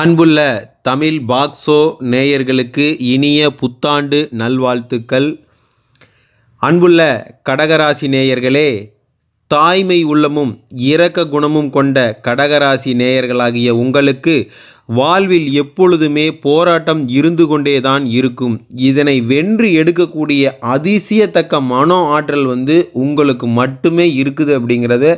அன்புள்ள தமிழ் பாக்ஸோ நேயர்களுக்கு இனிய புத்தாண்டு நல்வாழ்த்துக்கள் அன்புள்ள கடகராசி நேயர்களே தாய்மை உள்ளமும் இரக்க குணமும் கொண்ட கடகராசி நேயர்களாகிய உங்களுக்கு வாழ்வில் எப்பொழுதுமே போராட்டம் இருந்து கொண்டேதான் இருக்கும் இதனை வென்று எடுக்கக்கூடிய அதிசயத்தக்க மனோ ஆற்றல் வந்து உங்களுக்கு மட்டுமே இருக்குது அப்படிங்கிறத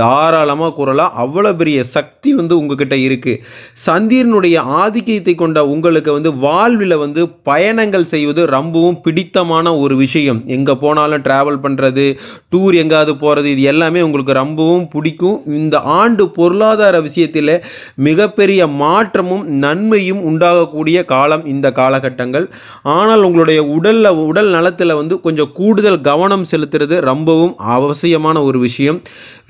தாராளமாக கூறலாம் அவ்வளோ பெரிய சக்தி வந்து உங்ககிட்ட இருக்குது சந்திரனுடைய ஆதிக்கத்தை கொண்ட உங்களுக்கு வந்து வாழ்வில் வந்து பயணங்கள் செய்வது ரொம்பவும் பிடித்தமான ஒரு விஷயம் எங்கே போனாலும் ட்ராவல் பண்ணுறது டூர் எங்காவது போகிறது இது எல்லாமே உங்களுக்கு ரொம்பவும் பிடிக்கும் இந்த ஆண்டு பொருளாதார விஷயத்தில் மிகப்பெரிய மா மாற்றமும் நன்மையும் உண்டாகக்கூடிய காலம் இந்த காலகட்டங்கள் ஆனால் உங்களுடைய உடலில் உடல் நலத்தில் வந்து கொஞ்சம் கூடுதல் கவனம் செலுத்துறது ரொம்பவும் அவசியமான ஒரு விஷயம்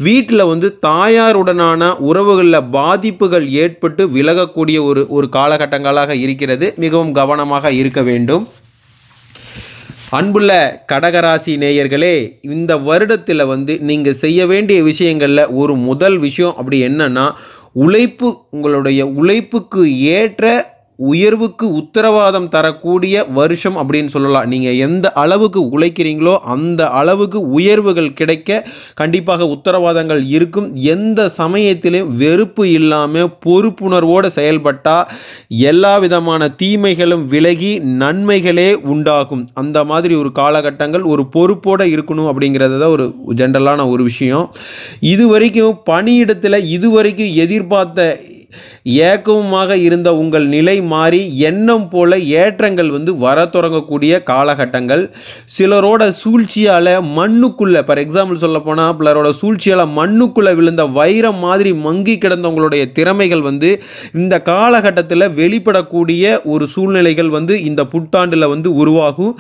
வீட்டில் வந்து தாயாருடனான உறவுகளில் பாதிப்புகள் ஏற்பட்டு விலகக்கூடிய ஒரு ஒரு காலகட்டங்களாக இருக்கிறது மிகவும் கவனமாக இருக்க வேண்டும் அன்புள்ள கடகராசி நேயர்களே இந்த வருடத்தில் வந்து நீங்கள் செய்ய வேண்டிய விஷயங்களில் ஒரு முதல் விஷயம் அப்படி என்னென்னா உழைப்பு உங்களுடைய உழைப்புக்கு ஏற்ற உயர்வுக்கு உத்தரவாதம் தரக்கூடிய வருஷம் அப்படின்னு சொல்லலாம் நீங்கள் எந்த அளவுக்கு உழைக்கிறீங்களோ அந்த அளவுக்கு உயர்வுகள் கிடைக்க கண்டிப்பாக உத்தரவாதங்கள் இருக்கும் எந்த சமயத்திலையும் வெறுப்பு இல்லாமல் பொறுப்புணர்வோடு செயல்பட்டால் எல்லா விதமான தீமைகளும் விலகி நன்மைகளே உண்டாகும் அந்த மாதிரி ஒரு காலகட்டங்கள் ஒரு பொறுப்போடு இருக்கணும் அப்படிங்கிறது தான் ஒரு ஜென்ரலான ஒரு விஷயம் இது வரைக்கும் பணியிடத்தில் இதுவரைக்கும் எதிர்பார்த்த ஏக்கமுமாக இருந்த உங்கள் நிலை மாறி எண்ணம் போல ஏற்றங்கள் வந்து வர தொடங்கக்கூடிய காலகட்டங்கள் சிலரோட சூழ்ச்சியால் மண்ணுக்குள்ளே ஃபார் எக்ஸாம்பிள் சொல்லப்போனால் பிள்ளரோட சூழ்ச்சியால் மண்ணுக்குள்ளே விழுந்த வைரம் மாதிரி மங்கி கிடந்தவங்களுடைய திறமைகள் வந்து இந்த காலகட்டத்தில் வெளிப்படக்கூடிய ஒரு சூழ்நிலைகள் வந்து இந்த புத்தாண்டில் வந்து உருவாகும்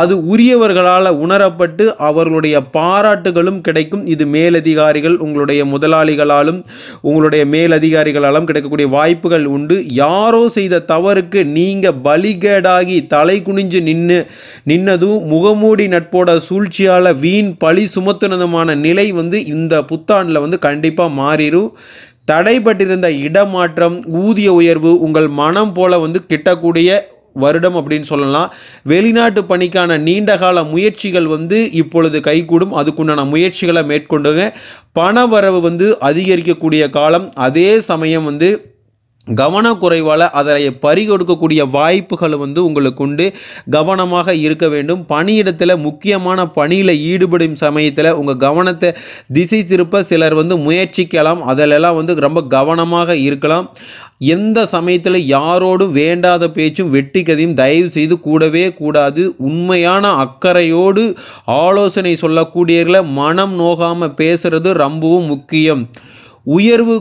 அது உரியவர்களால் உணரப்பட்டு அவர்களுடைய பாராட்டுகளும் கிடைக்கும் இது மேலதிகாரிகள் உங்களுடைய முதலாளிகளாலும் உங்களுடைய மேலதிகாரிகளாலும் கிடைக்கக்கூடிய வாய்ப்புகள் உண்டு யாரோ செய்த தவறுக்கு நீங்கள் பலிகேடாகி தலை குனிஞ்சு நின்று நின்னதும் முகமூடி நட்போட சூழ்ச்சியால் வீண் பழி சுமத்துனதுமான நிலை வந்து இந்த புத்தாண்டில் வந்து கண்டிப்பாக மாறிடும் தடைப்பட்டிருந்த இடமாற்றம் ஊதிய உயர்வு உங்கள் மனம் போல வந்து கிட்டக்கூடிய வருடம் அப்படின்னு சொல்லலாம் வெளிநாட்டு பணிக்கான நீண்டகால முயற்சிகள் வந்து இப்பொழுது கைகூடும் அதுக்குண்டான முயற்சிகளை மேற்கொண்டுங்க பண வரவு வந்து அதிகரிக்கக்கூடிய காலம் அதே சமயம் வந்து கவனக்குறைவால் அதை பறிகொடுக்கக்கூடிய வாய்ப்புகள் வந்து உங்களுக்கு உண்டு கவனமாக இருக்க வேண்டும் பணியிடத்தில் முக்கியமான பணியில் ஈடுபடும் சமயத்தில் உங்கள் கவனத்தை திசை திருப்ப சிலர் வந்து முயற்சிக்கலாம் அதிலெல்லாம் வந்து ரொம்ப கவனமாக இருக்கலாம் எந்த சமயத்தில் யாரோடும் வேண்டாத பேச்சும் வெட்டி கதையும் தயவு செய்து கூடவே கூடாது உண்மையான அக்கறையோடு ஆலோசனை சொல்லக்கூடியவர்களை மனம் நோகாமல் பேசுகிறது ரொம்பவும் முக்கியம் உயர்வு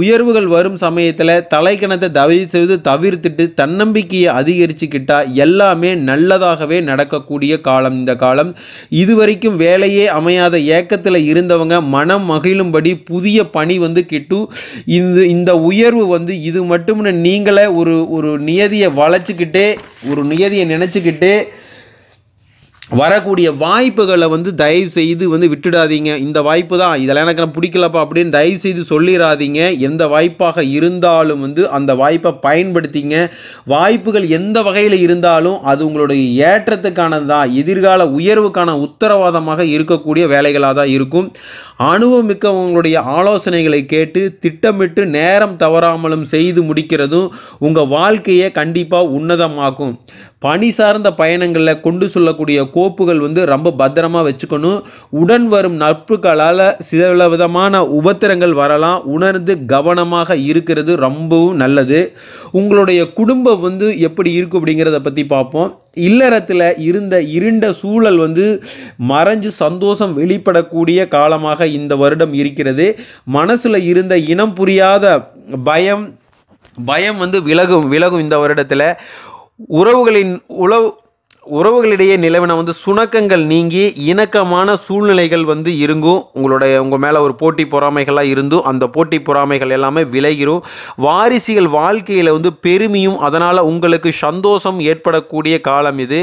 உயர்வுகள் வரும் சமயத்தில் தலைக்கணத்தை தவி செய்து தவிர்த்துட்டு தன்னம்பிக்கையை அதிகரிச்சுக்கிட்டா எல்லாமே நல்லதாகவே நடக்கக்கூடிய காலம் இந்த காலம் இதுவரைக்கும் வேலையே அமையாத ஏக்கத்தில் இருந்தவங்க மனம் மகிழும்படி புதிய பணி வந்து கிட்டும் இந்த இந்த உயர்வு வந்து இது மட்டும்னு நீங்களே ஒரு ஒரு நியதியை வளைச்சிக்கிட்டே ஒரு நியதியை நினச்சிக்கிட்டே வரக்கூடிய வாய்ப்புகளை வந்து தயவு செய்து வந்து விட்டுடாதீங்க இந்த வாய்ப்பு தான் இதெல்லாம் எனக்கு நான் பிடிக்கலப்பா அப்படின்னு தயவு செய்து சொல்லிடாதீங்க எந்த வாய்ப்பாக இருந்தாலும் வந்து அந்த வாய்ப்பை பயன்படுத்திங்க வாய்ப்புகள் எந்த வகையில் இருந்தாலும் அது உங்களுடைய ஏற்றத்துக்கானது தான் எதிர்கால உயர்வுக்கான உத்தரவாதமாக இருக்கக்கூடிய வேலைகளாக தான் இருக்கும் அனுபவம் மிக்கவங்களுடைய ஆலோசனைகளை கேட்டு திட்டமிட்டு நேரம் தவறாமலும் செய்து முடிக்கிறதும் உங்கள் வாழ்க்கையை கண்டிப்பாக உன்னதமாக்கும் பணி சார்ந்த பயணங்களில் கொண்டு சொல்லக்கூடிய கோப்புகள் வந்து ரொம்ப பத்திரமாக வச்சுக்கணும் உடன் வரும் நட்புகளால் சில விதமான உபத்திரங்கள் வரலாம் உணர்ந்து கவனமாக இருக்கிறது ரொம்பவும் நல்லது உங்களுடைய குடும்பம் வந்து எப்படி இருக்கும் அப்படிங்கிறத பற்றி பார்ப்போம் இல்லறத்தில் இருந்த இருண்ட சூழல் வந்து மறைஞ்சு சந்தோஷம் வெளிப்படக்கூடிய காலமாக இந்த வருடம் இருக்கிறது மனசில் இருந்த இனம் புரியாத பயம் பயம் வந்து விலகும் விலகும் இந்த வருடத்தில் உறவுகளின் உழவு உறவுகளிடையே நிலவின வந்து சுணக்கங்கள் நீங்கி இணக்கமான சூழ்நிலைகள் வந்து இருங்கும் உங்களுடைய உங்கள் மேலே ஒரு போட்டி பொறாமைகளாக இருந்தும் அந்த போட்டி பொறாமைகள் எல்லாமே விளைகிறோம் வாரிசுகள் வாழ்க்கையில் வந்து பெருமையும் அதனால் உங்களுக்கு சந்தோஷம் ஏற்படக்கூடிய காலம் இது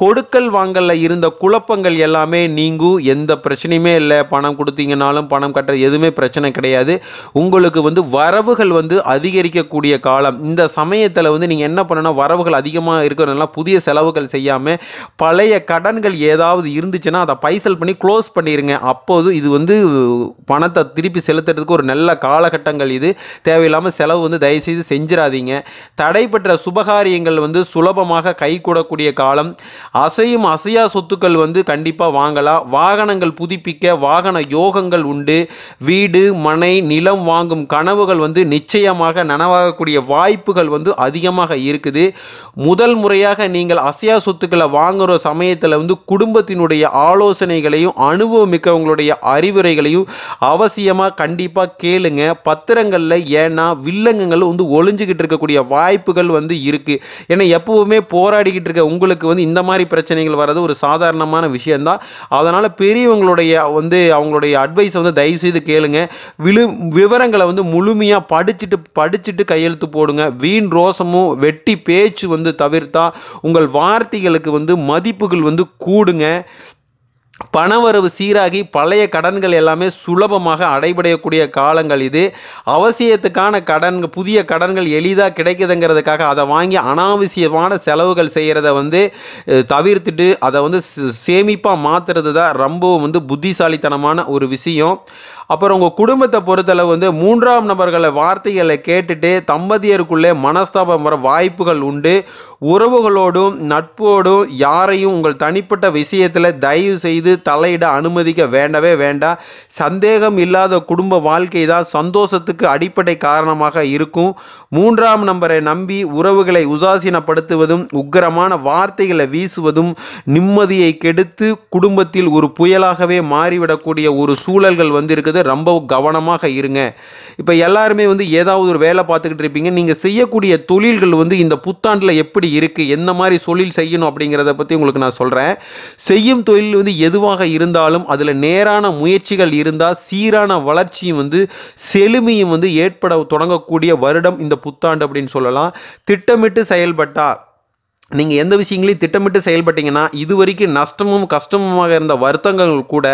கொடுக்கல் வாங்கல்ல இருந்த குழப்பங்கள் எல்லாமே நீங்கும் எந்த பிரச்சனையுமே இல்லை பணம் கொடுத்தீங்கனாலும் பணம் கட்டுறது எதுவுமே பிரச்சனை கிடையாது உங்களுக்கு வந்து வரவுகள் வந்து அதிகரிக்கக்கூடிய காலம் இந்த சமயத்தில் வந்து நீங்கள் என்ன பண்ணணும் வரவுகள் அதிகமாக இருக்கிறதுனால புதிய செலவுகள் செய்யாமல் பழைய கடன்கள் ஏதாவது இருந்துச்சுன்னா அதை பைசல் பண்ணி க்ளோஸ் பண்ணிடுங்க அப்போது இது வந்து பணத்தை திருப்பி செலுத்துறதுக்கு ஒரு நல்ல காலகட்டங்கள் இது தேவையில்லாமல் செலவு வந்து தயவுசெய்து செஞ்சிடாதீங்க தடைபெற்ற சுபகாரியங்கள் வந்து சுலபமாக கைகூடக்கூடிய காலம் அசையும் அசையா சொத்துக்கள் வந்து கண்டிப்பாக வாங்கலாம் வாகனங்கள் புதுப்பிக்க வாகன யோகங்கள் உண்டு வீடு மனை நிலம் வாங்கும் கனவுகள் வந்து நிச்சயமாக நனவாகக்கூடிய வாய்ப்புகள் வந்து அதிகமாக இருக்குது முதல் முறையாக நீங்கள் அசையா சொத்துக்களை வாங்குகிற சமயத்தில் வந்து குடும்பத்தினுடைய ஆலோசனைகளையும் அனுபவம் மிக்கவங்களுடைய அறிவுரைகளையும் அவசியமாக கண்டிப்பாக கேளுங்க பத்திரங்களில் ஏன்னா வில்லங்கங்கள் வந்து ஒளிஞ்சிக்கிட்டு இருக்கக்கூடிய வாய்ப்புகள் வந்து இருக்குது ஏன்னா எப்பவுமே போராடிக்கிட்டு இருக்க உங்களுக்கு வந்து இந்த மாதிரி மாதிரி பிரச்சனைகள் வர்றது ஒரு சாதாரணமான விஷயந்தான் அதனால் பெரியவங்களுடைய வந்து அவங்களுடைய அட்வைஸை வந்து தயவு செய்து கேளுங்க விழு விவரங்களை வந்து முழுமையாக படிச்சுட்டு படிச்சுட்டு கையெழுத்து போடுங்க வீண் ரோசமும் வெட்டி பேச்சு வந்து தவிர்த்தா உங்கள் வார்த்தைகளுக்கு வந்து மதிப்புகள் வந்து கூடுங்க பணவரவு சீராகி பழைய கடன்கள் எல்லாமே சுலபமாக அடைபடையக்கூடிய காலங்கள் இது அவசியத்துக்கான கடன் புதிய கடன்கள் எளிதாக கிடைக்குதுங்கிறதுக்காக அதை வாங்கி அனாவசியமான செலவுகள் செய்கிறத வந்து தவிர்த்துட்டு அதை வந்து சேமிப்பாக மாற்றுறது தான் ரொம்ப வந்து புத்திசாலித்தனமான ஒரு விஷயம் அப்புறம் உங்கள் குடும்பத்தை பொறுத்தளவு வந்து மூன்றாம் நபர்களை வார்த்தைகளை கேட்டுட்டு தம்பதியருக்குள்ளே மனஸ்தாபம் வர வாய்ப்புகள் உண்டு உறவுகளோடும் நட்போடும் யாரையும் உங்கள் தனிப்பட்ட விஷயத்தில் தயவு செய்து மீது தலையிட அனுமதிக்க வேண்டவே வேண்டாம் சந்தேகம் இல்லாத குடும்ப வாழ்க்கை தான் சந்தோஷத்துக்கு அடிப்படை காரணமாக இருக்கும் மூன்றாம் நம்பரை நம்பி உறவுகளை உதாசீனப்படுத்துவதும் உக்கரமான வார்த்தைகளை வீசுவதும் நிம்மதியை கெடுத்து குடும்பத்தில் ஒரு புயலாகவே மாறிவிடக்கூடிய ஒரு சூழல்கள் வந்து ரொம்ப கவனமாக இருங்க இப்போ எல்லாருமே வந்து ஏதாவது ஒரு வேலை பார்த்துக்கிட்டு இருப்பீங்க நீங்கள் செய்யக்கூடிய தொழில்கள் வந்து இந்த புத்தாண்டில் எப்படி இருக்குது எந்த மாதிரி தொழில் செய்யணும் அப்படிங்கிறத பற்றி உங்களுக்கு நான் சொல்கிறேன் செய்யும் தொழில் வந்து எது எதுவாக இருந்தாலும் அதில் நேரான முயற்சிகள் இருந்தால் சீரான வளர்ச்சியும் வந்து செழுமையும் வந்து ஏற்பட தொடங்கக்கூடிய வருடம் இந்த புத்தாண்டு அப்படின்னு சொல்லலாம் திட்டமிட்டு செயல்பட்டால் நீங்கள் எந்த விஷயங்களையும் திட்டமிட்டு செயல்பட்டீங்கன்னா இது வரைக்கும் நஷ்டமும் கஷ்டமுமாக இருந்த வருத்தங்கள் கூட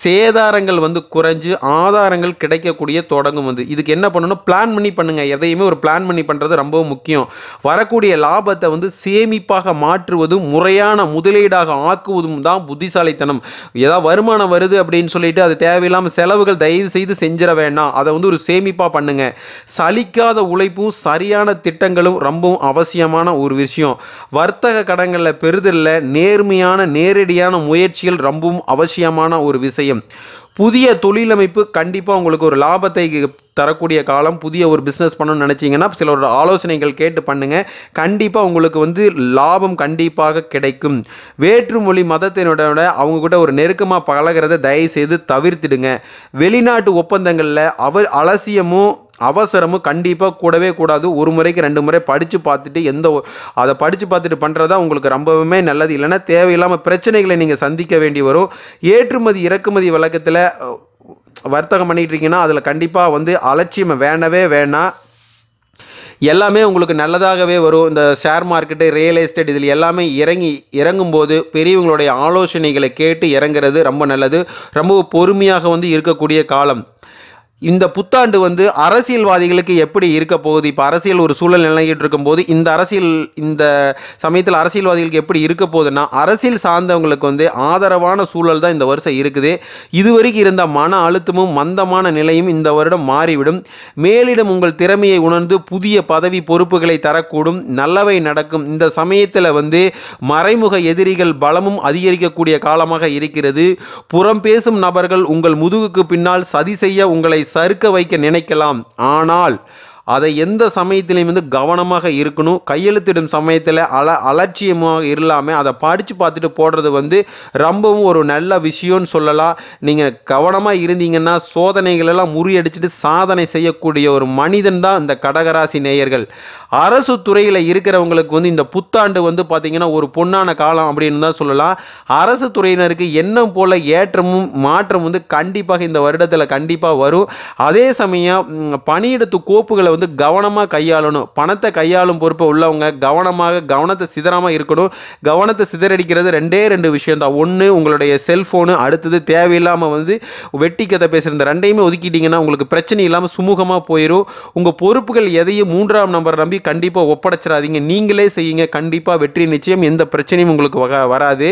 சேதாரங்கள் வந்து குறைஞ்சு ஆதாரங்கள் கிடைக்கக்கூடிய தொடங்கும் வந்து இதுக்கு என்ன பண்ணணும் பிளான் பண்ணி பண்ணுங்கள் எதையுமே ஒரு பிளான் பண்ணி பண்ணுறது ரொம்ப முக்கியம் வரக்கூடிய லாபத்தை வந்து சேமிப்பாக மாற்றுவதும் முறையான முதலீடாக ஆக்குவதும் தான் புத்திசாலித்தனம் ஏதாவது வருமானம் வருது அப்படின்னு சொல்லிட்டு அது தேவையில்லாமல் செலவுகள் தயவு செய்து செஞ்சிட வேண்டாம் அதை வந்து ஒரு சேமிப்பாக பண்ணுங்கள் சலிக்காத உழைப்பும் சரியான திட்டங்களும் ரொம்பவும் அவசியமான ஒரு விஷயம் வர்த்தக கடங்களில் பெறுதலில் நேர்மையான நேரடியான முயற்சிகள் ரொம்பவும் அவசியமான ஒரு விஷயம் புதிய தொழிலமைப்பு கண்டிப்பாக உங்களுக்கு ஒரு லாபத்தை தரக்கூடிய காலம் புதிய ஒரு பிஸ்னஸ் பண்ணணும்னு நினச்சிங்கன்னா சிலரோட ஆலோசனைகள் கேட்டு பண்ணுங்கள் கண்டிப்பாக உங்களுக்கு வந்து லாபம் கண்டிப்பாக கிடைக்கும் வேற்றுமொழி மதத்தினோட அவங்க கூட ஒரு நெருக்கமாக பழகிறத தயவுசெய்து தவிர்த்திடுங்க வெளிநாட்டு ஒப்பந்தங்களில் அவ அலசியமும் அவசரமும் கண்டிப்பாக கூடவே கூடாது ஒரு முறைக்கு ரெண்டு முறை படித்து பார்த்துட்டு எந்த அதை படித்து பார்த்துட்டு பண்ணுறதா உங்களுக்கு ரொம்பவுமே நல்லது இல்லைன்னா தேவையில்லாமல் பிரச்சனைகளை நீங்கள் சந்திக்க வேண்டி வரும் ஏற்றுமதி இறக்குமதி வழக்கத்தில் வர்த்தகம் பண்ணிகிட்ருக்கீங்கன்னா அதில் கண்டிப்பாக வந்து அலட்சியம் வேணவே வேணாம் எல்லாமே உங்களுக்கு நல்லதாகவே வரும் இந்த ஷேர் மார்க்கெட்டு ரியல் எஸ்டேட் இதில் எல்லாமே இறங்கி இறங்கும்போது பெரியவங்களுடைய ஆலோசனைகளை கேட்டு இறங்குறது ரொம்ப நல்லது ரொம்ப பொறுமையாக வந்து இருக்கக்கூடிய காலம் இந்த புத்தாண்டு வந்து அரசியல்வாதிகளுக்கு எப்படி இருக்க போகுது இப்போ அரசியல் ஒரு சூழல் நிலையிட்டு இருக்கும்போது இந்த அரசியல் இந்த சமயத்தில் அரசியல்வாதிகளுக்கு எப்படி இருக்க போகுதுன்னா அரசியல் சார்ந்தவங்களுக்கு வந்து ஆதரவான சூழல் தான் இந்த வருஷம் இருக்குது இதுவரைக்கும் இருந்த மன அழுத்தமும் மந்தமான நிலையும் இந்த வருடம் மாறிவிடும் மேலிடம் உங்கள் திறமையை உணர்ந்து புதிய பதவி பொறுப்புகளை தரக்கூடும் நல்லவை நடக்கும் இந்த சமயத்தில் வந்து மறைமுக எதிரிகள் பலமும் அதிகரிக்கக்கூடிய காலமாக இருக்கிறது புறம் பேசும் நபர்கள் உங்கள் முதுகுக்கு பின்னால் சதி செய்ய உங்களை சறுக்க வைக்க நினைக்கலாம் ஆனால் அதை எந்த சமயத்திலையும் வந்து கவனமாக இருக்கணும் கையெழுத்திடும் சமயத்தில் அல அலட்சியமாக இல்லாமல் அதை படித்து பார்த்துட்டு போடுறது வந்து ரொம்பவும் ஒரு நல்ல விஷயம்னு சொல்லலாம் நீங்கள் கவனமாக இருந்தீங்கன்னா சோதனைகளெல்லாம் முறியடிச்சிட்டு சாதனை செய்யக்கூடிய ஒரு மனிதன் தான் இந்த கடகராசி நேயர்கள் அரசு துறையில் இருக்கிறவங்களுக்கு வந்து இந்த புத்தாண்டு வந்து பார்த்திங்கன்னா ஒரு பொன்னான காலம் அப்படின்னு தான் சொல்லலாம் அரசு துறையினருக்கு எண்ணம் போல் ஏற்றமும் மாற்றம் வந்து கண்டிப்பாக இந்த வருடத்தில் கண்டிப்பாக வரும் அதே சமயம் பணியிடத்து கோப்புகளை வந்து கவனமாக கையாளணும் பணத்தை கையாளும் பொறுப்பை உள்ளவங்க கவனமாக கவனத்தை சிதறாமல் இருக்கணும் கவனத்தை சிதறடிக்கிறது ரெண்டே ரெண்டு விஷயம் தான் ஒன்று உங்களுடைய செல்ஃபோனு அடுத்தது தேவையில்லாமல் வந்து வெட்டி கதை பேசுகிற இந்த ரெண்டையுமே ஒதுக்கிட்டிங்கன்னா உங்களுக்கு பிரச்சனை இல்லாமல் சுமூகமாக போயிடும் உங்கள் பொறுப்புகள் எதையும் மூன்றாம் நம்பரை நம்பி கண்டிப்பாக ஒப்படைச்சிடாதீங்க நீங்களே செய்யுங்க கண்டிப்பாக வெற்றி நிச்சயம் எந்த பிரச்சனையும் உங்களுக்கு வராது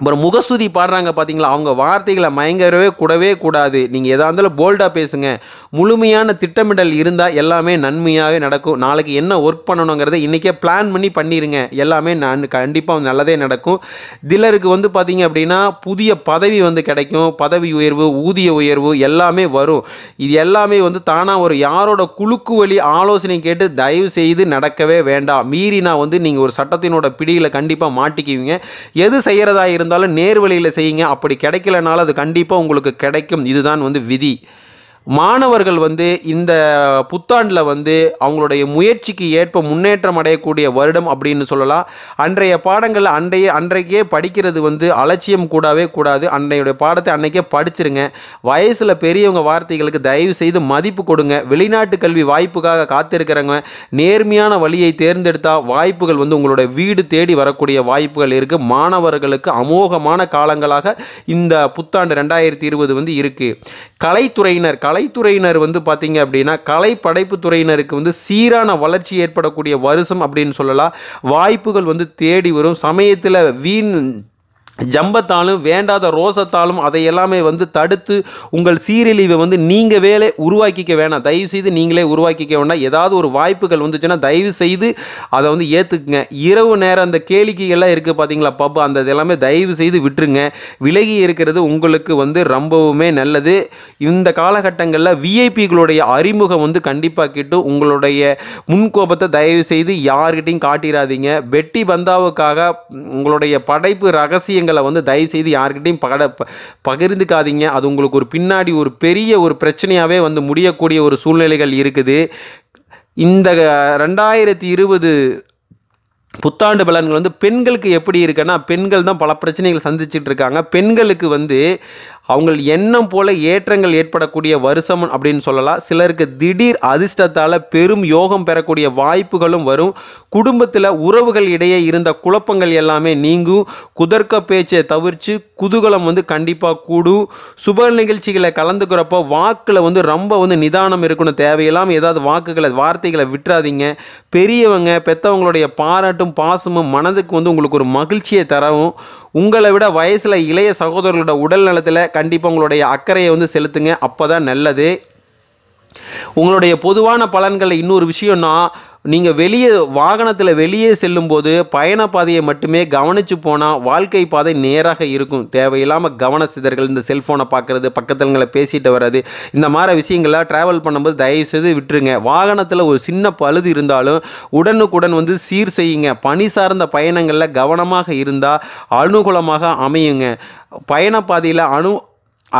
அப்புறம் முகஸ்துதி பாடுறாங்க பார்த்தீங்களா அவங்க வார்த்தைகளை மயங்கரவே கூடவே கூடாது நீங்கள் எதாக இருந்தாலும் போல்டாக பேசுங்க முழுமையான திட்டமிடல் இருந்தால் எல்லாமே நன்மையாகவே நடக்கும் நாளைக்கு என்ன ஒர்க் பண்ணணுங்கிறத இன்றைக்கே பிளான் பண்ணி பண்ணிடுங்க எல்லாமே நான் கண்டிப்பாக நல்லதே நடக்கும் திலருக்கு வந்து பார்த்தீங்க அப்படின்னா புதிய பதவி வந்து கிடைக்கும் பதவி உயர்வு ஊதிய உயர்வு எல்லாமே வரும் இது எல்லாமே வந்து தானாக ஒரு யாரோட குழுக்கு வழி ஆலோசனை கேட்டு தயவு செய்து நடக்கவே வேண்டாம் மீறினா வந்து நீங்கள் ஒரு சட்டத்தினோட பிடியில் கண்டிப்பாக மாட்டிக்குவீங்க எது செய்கிறதா இருந்தால் இருந்தாலும் நேர் வழியில் செய்யுங்க அப்படி கிடைக்கலனாலும் அது கண்டிப்பாக உங்களுக்கு கிடைக்கும் இதுதான் வந்து விதி மாணவர்கள் வந்து இந்த புத்தாண்டில் வந்து அவங்களுடைய முயற்சிக்கு ஏற்ப முன்னேற்றம் அடையக்கூடிய வருடம் அப்படின்னு சொல்லலாம் அன்றைய பாடங்கள் அன்றைய அன்றைக்கே படிக்கிறது வந்து அலட்சியம் கூடவே கூடாது அன்றையுடைய பாடத்தை அன்றைக்கே படிச்சிருங்க வயசில் பெரியவங்க வார்த்தைகளுக்கு தயவு செய்து மதிப்பு கொடுங்க வெளிநாட்டு கல்வி வாய்ப்புக்காக காத்திருக்கிறவங்க நேர்மையான வழியை தேர்ந்தெடுத்தால் வாய்ப்புகள் வந்து உங்களுடைய வீடு தேடி வரக்கூடிய வாய்ப்புகள் இருக்குது மாணவர்களுக்கு அமோகமான காலங்களாக இந்த புத்தாண்டு ரெண்டாயிரத்தி இருபது வந்து இருக்குது கலைத்துறையினர் கலை கலைத்துறையினர் வந்து பார்த்தீங்க அப்படின்னா கலை படைப்பு துறையினருக்கு வந்து சீரான வளர்ச்சி ஏற்படக்கூடிய வருஷம் அப்படின்னு சொல்லலாம் வாய்ப்புகள் வந்து தேடி வரும் சமயத்தில் வீண் ஜம்பத்தாலும் வேண்டாத ரோசத்தாலும் அதை எல்லாமே வந்து தடுத்து உங்கள் சீரழிவை வந்து நீங்கள் வேலை உருவாக்கிக்க வேணாம் தயவு செய்து நீங்களே உருவாக்கிக்க வேண்டாம் ஏதாவது ஒரு வாய்ப்புகள் வந்துச்சுன்னா தயவு செய்து அதை வந்து ஏற்றுக்குங்க இரவு நேரம் அந்த கேளிக்கைகள்லாம் இருக்குது பார்த்தீங்களா பப் அந்த இதெல்லாமே தயவு செய்து விட்டுருங்க விலகி இருக்கிறது உங்களுக்கு வந்து ரொம்பவுமே நல்லது இந்த காலகட்டங்களில் விஐபிகளுடைய அறிமுகம் வந்து கண்டிப்பாக கிட்டும் உங்களுடைய முன்கோபத்தை தயவு செய்து யார்கிட்டையும் காட்டிடாதீங்க வெட்டி பந்தாவுக்காக உங்களுடைய படைப்பு ரகசியங்கள் விஷயங்களை வந்து தயவுசெய்து யார்கிட்டையும் பகட பகிர்ந்துக்காதீங்க அது உங்களுக்கு ஒரு பின்னாடி ஒரு பெரிய ஒரு பிரச்சனையாகவே வந்து முடியக்கூடிய ஒரு சூழ்நிலைகள் இருக்குது இந்த ரெண்டாயிரத்தி இருபது புத்தாண்டு பலன்கள் வந்து பெண்களுக்கு எப்படி இருக்குன்னா பெண்கள் தான் பல பிரச்சனைகள் சந்திச்சுட்டு இருக்காங்க பெண்களுக்கு வந்து அவங்கள் எண்ணம் போல ஏற்றங்கள் ஏற்படக்கூடிய வருஷம் அப்படின்னு சொல்லலாம் சிலருக்கு திடீர் அதிர்ஷ்டத்தால் பெரும் யோகம் பெறக்கூடிய வாய்ப்புகளும் வரும் குடும்பத்தில் உறவுகள் இடையே இருந்த குழப்பங்கள் எல்லாமே நீங்கும் குதர்க்க பேச்சை தவிர்த்து குதூகலம் வந்து கண்டிப்பாக கூடும் சுப நிகழ்ச்சிகளை கலந்துக்கிறப்போ வாக்கில் வந்து ரொம்ப வந்து நிதானம் இருக்கணும் தேவையில்லாமல் ஏதாவது வாக்குகளை வார்த்தைகளை விட்டுறாதீங்க பெரியவங்க பெற்றவங்களுடைய பாராட்டும் பாசமும் மனதுக்கு வந்து உங்களுக்கு ஒரு மகிழ்ச்சியை தரவும் உங்களை விட வயசில் இளைய சகோதரர்களோட உடல் நலத்தில் கண்டிப்பாக உங்களுடைய அக்கறையை வந்து செலுத்துங்க அப்போ தான் நல்லது உங்களுடைய பொதுவான பலன்களில் இன்னொரு விஷயம்னா நீங்கள் வெளியே வாகனத்தில் வெளியே செல்லும்போது பயண பாதையை மட்டுமே கவனித்து போனால் வாழ்க்கை பாதை நேராக இருக்கும் தேவையில்லாமல் கவன சிதறல் இந்த செல்ஃபோனை பார்க்குறது பக்கத்துலங்களை பேசிட்டு வர்றது இந்த மாதிரி விஷயங்களை ட்ராவல் பண்ணும்போது தயவு செய்து விட்டுருங்க வாகனத்தில் ஒரு சின்ன பழுது இருந்தாலும் உடனுக்குடன் வந்து சீர் செய்யுங்க பணி சார்ந்த பயணங்களில் கவனமாக இருந்தால் அனுகூலமாக அமையுங்க பயணப்பாதையில் அணு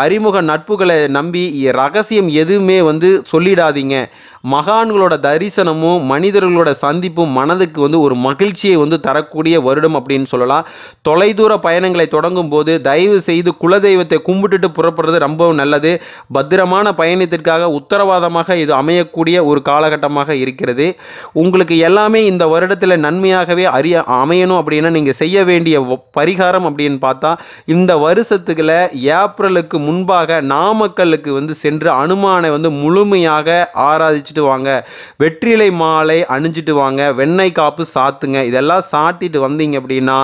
அறிமுக நட்புகளை நம்பி ரகசியம் எதுவுமே வந்து சொல்லிடாதீங்க மகான்களோட தரிசனமும் மனிதர்களோட சந்திப்பும் மனதுக்கு வந்து ஒரு மகிழ்ச்சியை வந்து தரக்கூடிய வருடம் அப்படின்னு சொல்லலாம் தொலைதூர பயணங்களை தொடங்கும் போது தயவு செய்து குலதெய்வத்தை கும்பிட்டுட்டு புறப்படுறது ரொம்பவும் நல்லது பத்திரமான பயணத்திற்காக உத்தரவாதமாக இது அமையக்கூடிய ஒரு காலகட்டமாக இருக்கிறது உங்களுக்கு எல்லாமே இந்த வருடத்தில் நன்மையாகவே அறிய அமையணும் அப்படின்னா நீங்கள் செய்ய வேண்டிய பரிகாரம் அப்படின்னு பார்த்தா இந்த வருஷத்துக்கில் ஏப்ரலுக்கு முன்பாக நாமக்கல்லுக்கு வந்து சென்று அனுமானை வந்து முழுமையாக ஆராதிச்சுட்டு குளிச்சுட்டு வாங்க வெற்றிலை மாலை அணிஞ்சிட்டு வாங்க வெண்ணெய் காப்பு சாத்துங்க இதெல்லாம் சாட்டிட்டு வந்தீங்க அப்படின்னா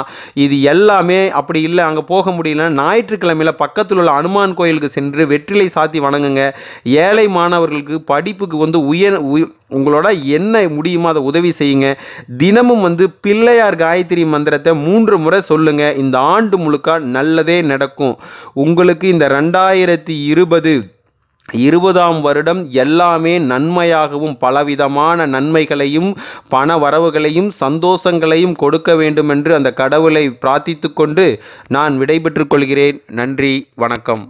இது எல்லாமே அப்படி இல்லை அங்கே போக முடியல ஞாயிற்றுக்கிழமையில் பக்கத்தில் உள்ள அனுமான் கோயிலுக்கு சென்று வெற்றிலை சாத்தி வணங்குங்க ஏழை மாணவர்களுக்கு படிப்புக்கு வந்து உயர் உங்களோட என்ன முடியுமோ அதை உதவி செய்யுங்க தினமும் வந்து பிள்ளையார் காயத்ரி மந்திரத்தை மூன்று முறை சொல்லுங்க இந்த ஆண்டு முழுக்க நல்லதே நடக்கும் உங்களுக்கு இந்த ரெண்டாயிரத்தி இருபது இருபதாம் வருடம் எல்லாமே நன்மையாகவும் பலவிதமான நன்மைகளையும் பண வரவுகளையும் சந்தோஷங்களையும் கொடுக்க வேண்டுமென்று அந்த கடவுளை பிரார்த்தித்து கொண்டு நான் விடைபெற்றுக் கொள்கிறேன் நன்றி வணக்கம்